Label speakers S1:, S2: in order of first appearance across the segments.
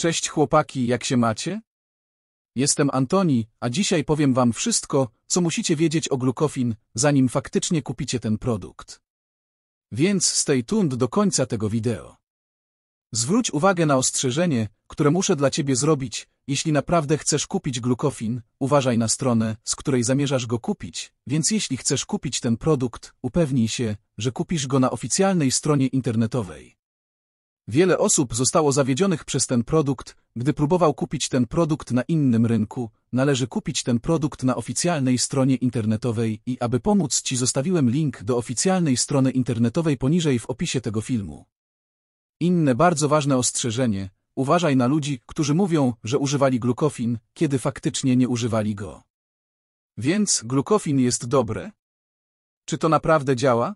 S1: Cześć chłopaki, jak się macie? Jestem Antoni, a dzisiaj powiem wam wszystko, co musicie wiedzieć o glukofin, zanim faktycznie kupicie ten produkt. Więc stay tuned do końca tego wideo. Zwróć uwagę na ostrzeżenie, które muszę dla ciebie zrobić, jeśli naprawdę chcesz kupić glukofin, uważaj na stronę, z której zamierzasz go kupić, więc jeśli chcesz kupić ten produkt, upewnij się, że kupisz go na oficjalnej stronie internetowej. Wiele osób zostało zawiedzionych przez ten produkt, gdy próbował kupić ten produkt na innym rynku, należy kupić ten produkt na oficjalnej stronie internetowej i aby pomóc Ci zostawiłem link do oficjalnej strony internetowej poniżej w opisie tego filmu. Inne bardzo ważne ostrzeżenie, uważaj na ludzi, którzy mówią, że używali glukofin, kiedy faktycznie nie używali go. Więc glukofin jest dobre? Czy to naprawdę działa?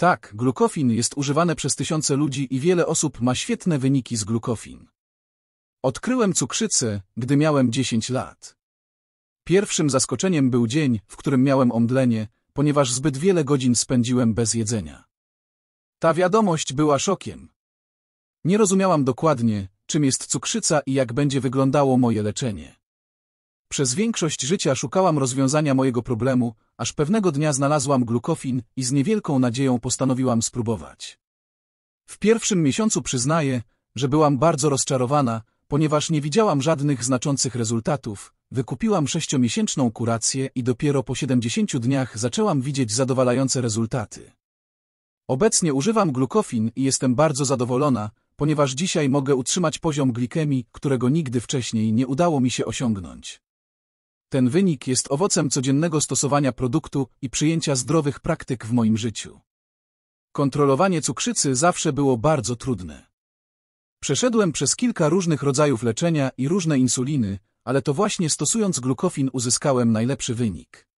S1: Tak, glukofin jest używane przez tysiące ludzi i wiele osób ma świetne wyniki z glukofin. Odkryłem cukrzycę, gdy miałem 10 lat. Pierwszym zaskoczeniem był dzień, w którym miałem omdlenie, ponieważ zbyt wiele godzin spędziłem bez jedzenia. Ta wiadomość była szokiem. Nie rozumiałam dokładnie, czym jest cukrzyca i jak będzie wyglądało moje leczenie. Przez większość życia szukałam rozwiązania mojego problemu, aż pewnego dnia znalazłam glukofin i z niewielką nadzieją postanowiłam spróbować. W pierwszym miesiącu przyznaję, że byłam bardzo rozczarowana, ponieważ nie widziałam żadnych znaczących rezultatów, wykupiłam sześciomiesięczną kurację i dopiero po 70 dniach zaczęłam widzieć zadowalające rezultaty. Obecnie używam glukofin i jestem bardzo zadowolona, ponieważ dzisiaj mogę utrzymać poziom glikemii, którego nigdy wcześniej nie udało mi się osiągnąć. Ten wynik jest owocem codziennego stosowania produktu i przyjęcia zdrowych praktyk w moim życiu. Kontrolowanie cukrzycy zawsze było bardzo trudne. Przeszedłem przez kilka różnych rodzajów leczenia i różne insuliny, ale to właśnie stosując glukofin uzyskałem najlepszy wynik.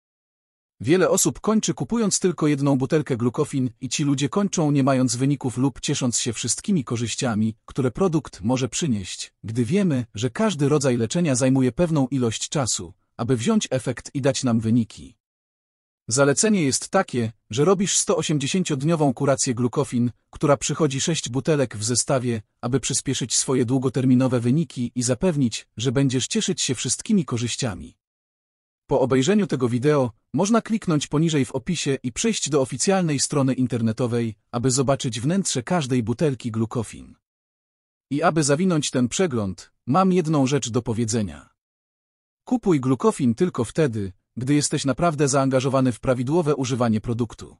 S1: Wiele osób kończy kupując tylko jedną butelkę glukofin i ci ludzie kończą nie mając wyników lub ciesząc się wszystkimi korzyściami, które produkt może przynieść, gdy wiemy, że każdy rodzaj leczenia zajmuje pewną ilość czasu, aby wziąć efekt i dać nam wyniki. Zalecenie jest takie, że robisz 180-dniową kurację glukofin, która przychodzi 6 butelek w zestawie, aby przyspieszyć swoje długoterminowe wyniki i zapewnić, że będziesz cieszyć się wszystkimi korzyściami. Po obejrzeniu tego wideo można kliknąć poniżej w opisie i przejść do oficjalnej strony internetowej, aby zobaczyć wnętrze każdej butelki glukofin. I aby zawinąć ten przegląd, mam jedną rzecz do powiedzenia. Kupuj glukofin tylko wtedy, gdy jesteś naprawdę zaangażowany w prawidłowe używanie produktu.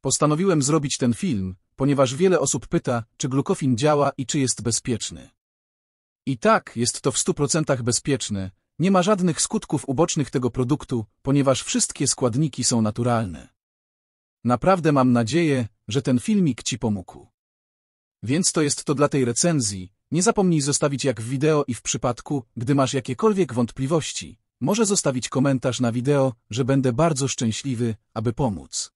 S1: Postanowiłem zrobić ten film, ponieważ wiele osób pyta, czy glukofin działa i czy jest bezpieczny. I tak, jest to w 100% bezpieczne, nie ma żadnych skutków ubocznych tego produktu, ponieważ wszystkie składniki są naturalne. Naprawdę mam nadzieję, że ten filmik Ci pomógł. Więc to jest to dla tej recenzji, nie zapomnij zostawić jak w wideo i w przypadku, gdy masz jakiekolwiek wątpliwości, może zostawić komentarz na wideo, że będę bardzo szczęśliwy, aby pomóc.